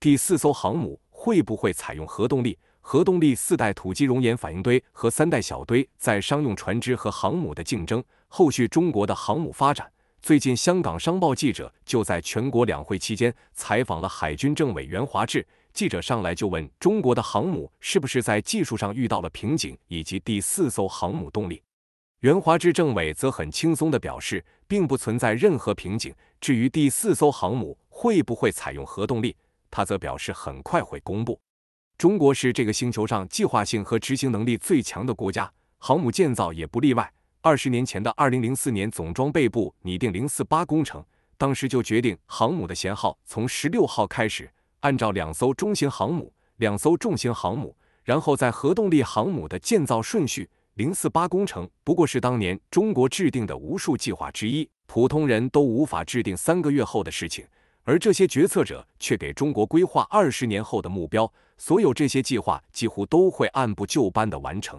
第四艘航母会不会采用核动力？核动力四代土基熔岩反应堆和三代小堆在商用船只和航母的竞争，后续中国的航母发展。最近，香港商报记者就在全国两会期间采访了海军政委袁华志。记者上来就问中国的航母是不是在技术上遇到了瓶颈，以及第四艘航母动力。袁华志政委则很轻松地表示，并不存在任何瓶颈。至于第四艘航母会不会采用核动力？他则表示，很快会公布。中国是这个星球上计划性和执行能力最强的国家，航母建造也不例外。二十年前的二零零四年，总装备部拟定“零四八工程”，当时就决定航母的舷号从十六号开始，按照两艘中型航母、两艘重型航母，然后在核动力航母的建造顺序。零四八工程不过是当年中国制定的无数计划之一，普通人都无法制定三个月后的事情。而这些决策者却给中国规划二十年后的目标，所有这些计划几乎都会按部就班的完成。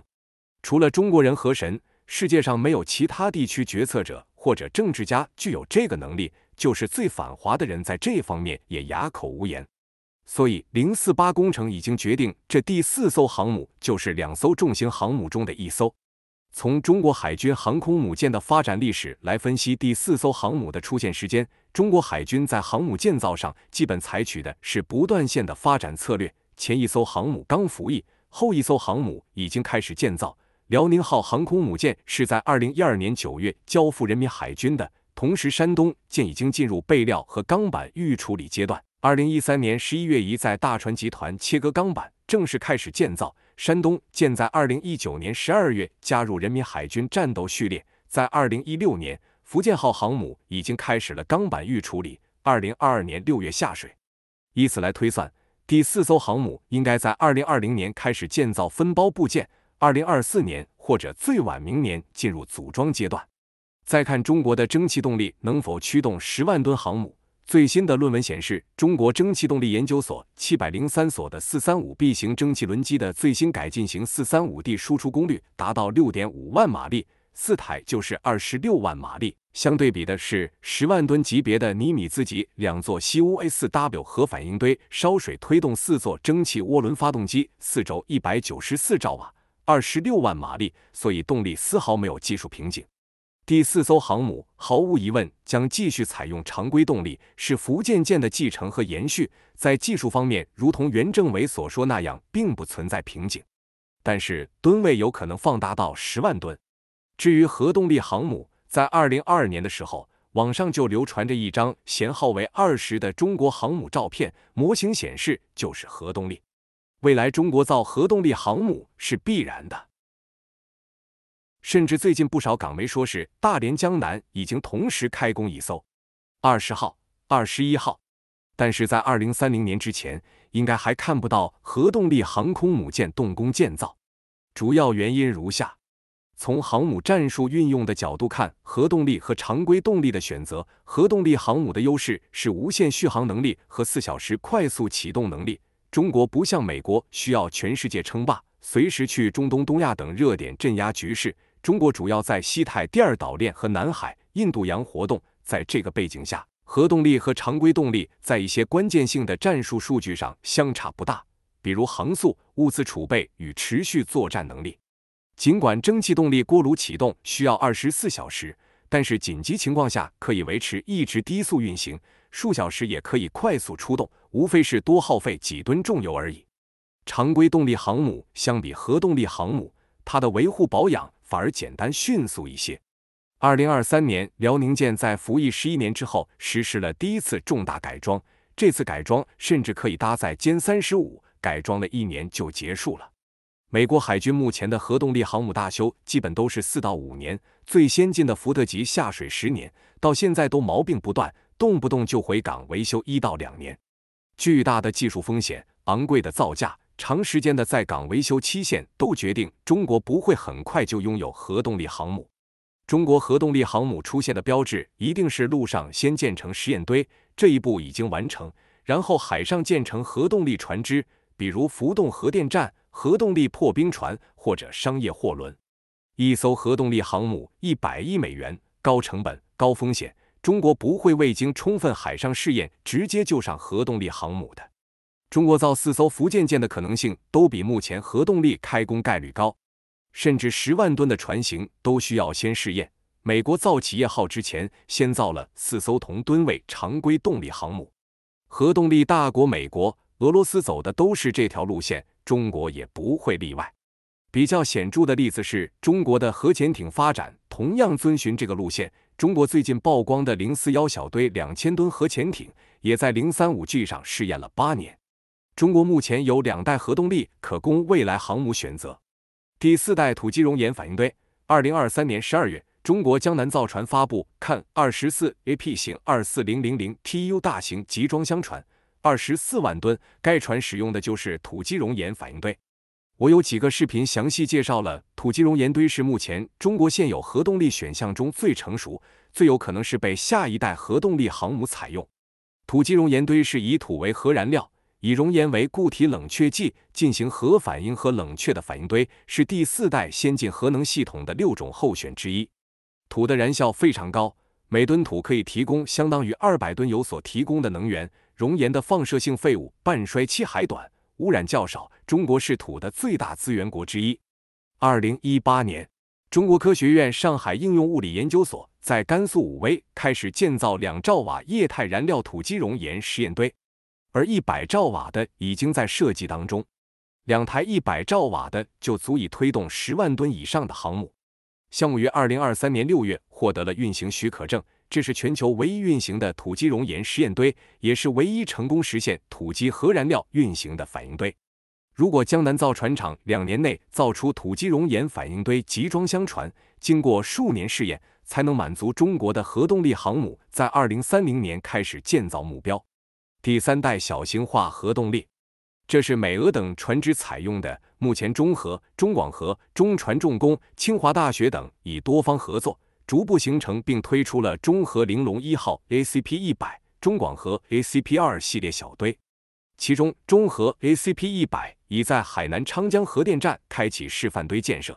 除了中国人和神，世界上没有其他地区决策者或者政治家具有这个能力，就是最反华的人在这方面也哑口无言。所以，零四八工程已经决定，这第四艘航母就是两艘重型航母中的一艘。从中国海军航空母舰的发展历史来分析第四艘航母的出现时间，中国海军在航母建造上基本采取的是不断线的发展策略。前一艘航母刚服役，后一艘航母已经开始建造。辽宁号航空母舰是在二零一二年九月交付人民海军的，同时山东舰已经进入备料和钢板预处理阶段。二零一三年十一月一在大船集团切割钢板，正式开始建造。山东舰在二零一九年十二月加入人民海军战斗序列，在二零一六年，福建号航母已经开始了钢板预处理，二零二二年六月下水。以此来推算，第四艘航母应该在二零二零年开始建造分包部件，二零二四年或者最晚明年进入组装阶段。再看中国的蒸汽动力能否驱动十万吨航母？最新的论文显示，中国蒸汽动力研究所七百零三所的四三五 B 型蒸汽轮机的最新改进型四三五 D 输出功率达到六点五万马力，四台就是二十六万马力。相对比的是，十万吨级别的尼米兹级两座西乌 A4W 核反应堆烧水推动四座蒸汽涡轮发动机，四轴一百九十四兆瓦，二十六万马力，所以动力丝毫没有技术瓶颈。第四艘航母毫无疑问将继续采用常规动力，是福建舰的继承和延续。在技术方面，如同袁政伟所说那样，并不存在瓶颈，但是吨位有可能放大到十万吨。至于核动力航母，在二零二二年的时候，网上就流传着一张舷号为二十的中国航母照片，模型显示就是核动力。未来中国造核动力航母是必然的。甚至最近不少港媒说是大连江南已经同时开工一艘，二十号、二十一号，但是在二零三零年之前，应该还看不到核动力航空母舰动工建造。主要原因如下：从航母战术运用的角度看，核动力和常规动力的选择，核动力航母的优势是无限续航能力和四小时快速启动能力。中国不像美国需要全世界称霸，随时去中东、东亚等热点镇压局势。中国主要在西太第二岛链和南海、印度洋活动。在这个背景下，核动力和常规动力在一些关键性的战术数据上相差不大，比如航速、物资储备与持续作战能力。尽管蒸汽动力锅炉启动需要二十四小时，但是紧急情况下可以维持一直低速运行数小时，也可以快速出动，无非是多耗费几吨重油而已。常规动力航母相比核动力航母，它的维护保养。反而简单迅速一些。二零二三年，辽宁舰在服役十一年之后，实施了第一次重大改装。这次改装甚至可以搭载歼三十五，改装了一年就结束了。美国海军目前的核动力航母大修基本都是四到五年，最先进的福特级下水十年，到现在都毛病不断，动不动就回港维修一到两年。巨大的技术风险，昂贵的造价。长时间的在港维修期限都决定中国不会很快就拥有核动力航母。中国核动力航母出现的标志一定是路上先建成实验堆，这一步已经完成，然后海上建成核动力船只，比如浮动核电站、核动力破冰船或者商业货轮。一艘核动力航母一百亿美元，高成本、高风险，中国不会未经充分海上试验直接就上核动力航母的。中国造四艘福建舰的可能性都比目前核动力开工概率高，甚至十万吨的船型都需要先试验。美国造企业号之前先造了四艘同吨位常规动力航母，核动力大国美国、俄罗斯走的都是这条路线，中国也不会例外。比较显著的例子是中国的核潜艇发展同样遵循这个路线。中国最近曝光的零四幺小堆两千吨核潜艇也在零三五 G 上试验了八年。中国目前有两代核动力可供未来航母选择，第四代土基熔岩反应堆。二零二三年十二月，中国江南造船发布“看二十四 AP 型二四零零零 TU 大型集装箱船，二十四万吨。该船使用的就是土基熔岩反应堆。我有几个视频详细介绍了土基熔岩堆是目前中国现有核动力选项中最成熟，最有可能是被下一代核动力航母采用。土基熔岩堆是以土为核燃料。以熔岩为固体冷却剂进行核反应和冷却的反应堆是第四代先进核能系统的六种候选之一。土的燃效非常高，每吨土可以提供相当于二百吨油所提供的能源。熔岩的放射性废物半衰期还短，污染较少。中国是土的最大资源国之一。二零一八年，中国科学院上海应用物理研究所，在甘肃武威开始建造两兆瓦液态燃料土基熔岩实验堆。而一百兆瓦的已经在设计当中，两台一百兆瓦的就足以推动十万吨以上的航母。项目于二零二三年六月获得了运行许可证，这是全球唯一运行的土基熔岩实验堆，也是唯一成功实现土基核燃料运行的反应堆。如果江南造船厂两年内造出土基熔岩反应堆集装箱船，经过数年试验，才能满足中国的核动力航母在二零三零年开始建造目标。第三代小型化核动力，这是美、俄等船只采用的。目前，中核、中广核、中船重工、清华大学等已多方合作，逐步形成并推出了中核玲珑一号 ACP 一百、中广核 ACP 二系列小堆。其中，中核 ACP 一百已在海南昌江核电站开启示范堆建设；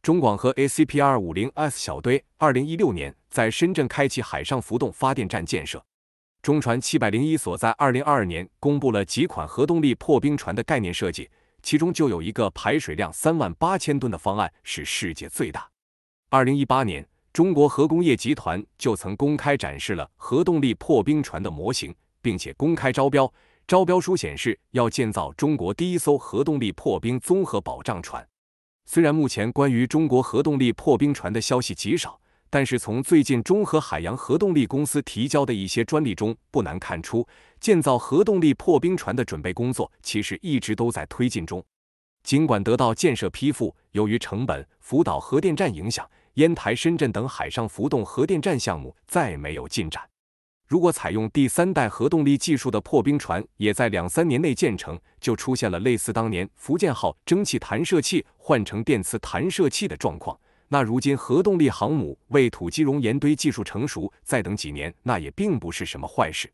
中广核 ACP 二五零 S 小堆，二零一六年在深圳开启海上浮动发电站建设。中船七百零一所在二零二二年公布了几款核动力破冰船的概念设计，其中就有一个排水量三万八千吨的方案是世界最大。二零一八年，中国核工业集团就曾公开展示了核动力破冰船的模型，并且公开招标。招标书显示，要建造中国第一艘核动力破冰综合保障船。虽然目前关于中国核动力破冰船的消息极少。但是从最近中核海洋核动力公司提交的一些专利中，不难看出，建造核动力破冰船的准备工作其实一直都在推进中。尽管得到建设批复，由于成本、福岛核电站影响，烟台、深圳等海上浮动核电站项目再没有进展。如果采用第三代核动力技术的破冰船也在两三年内建成，就出现了类似当年福建号蒸汽弹射器换成电磁弹射器的状况。那如今核动力航母为土基熔岩堆技术成熟，再等几年，那也并不是什么坏事。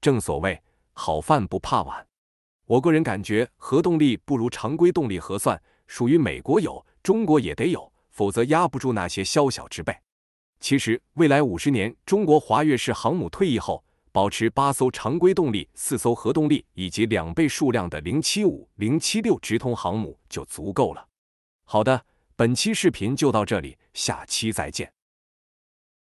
正所谓好饭不怕晚。我个人感觉核动力不如常规动力核算，属于美国有，中国也得有，否则压不住那些宵小之辈。其实未来五十年，中国华跃式航母退役后，保持八艘常规动力、四艘核动力以及两倍数量的零七五、零七六直通航母就足够了。好的。本期视频就到这里，下期再见。